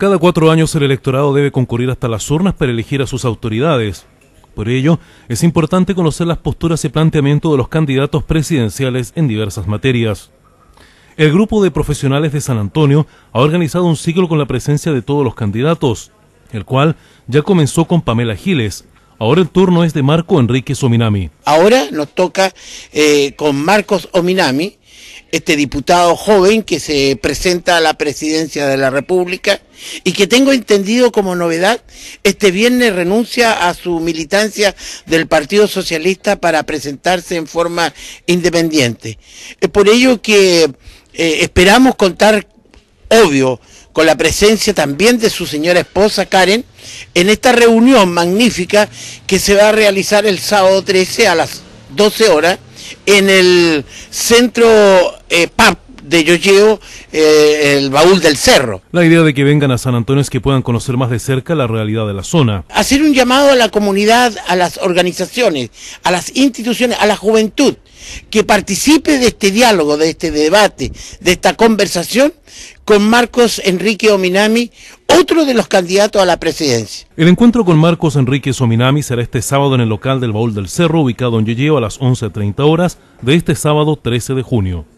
Cada cuatro años el electorado debe concurrir hasta las urnas para elegir a sus autoridades. Por ello, es importante conocer las posturas y planteamiento de los candidatos presidenciales en diversas materias. El grupo de profesionales de San Antonio ha organizado un ciclo con la presencia de todos los candidatos, el cual ya comenzó con Pamela Giles, Ahora el turno es de Marco Enrique Ominami. Ahora nos toca eh, con Marcos Ominami, este diputado joven que se presenta a la presidencia de la República y que tengo entendido como novedad, este viernes renuncia a su militancia del Partido Socialista para presentarse en forma independiente. Es por ello que eh, esperamos contar, obvio, con la presencia también de su señora esposa Karen en esta reunión magnífica que se va a realizar el sábado 13 a las 12 horas en el centro eh, PAP de Yoyeo, eh, el baúl del cerro. La idea de que vengan a San Antonio es que puedan conocer más de cerca la realidad de la zona. Hacer un llamado a la comunidad, a las organizaciones, a las instituciones, a la juventud, que participe de este diálogo, de este debate, de esta conversación con Marcos Enrique Ominami, otro de los candidatos a la presidencia. El encuentro con Marcos Enrique Sominami será este sábado en el local del Baúl del Cerro, ubicado en Yeyeo a las 11.30 horas de este sábado 13 de junio.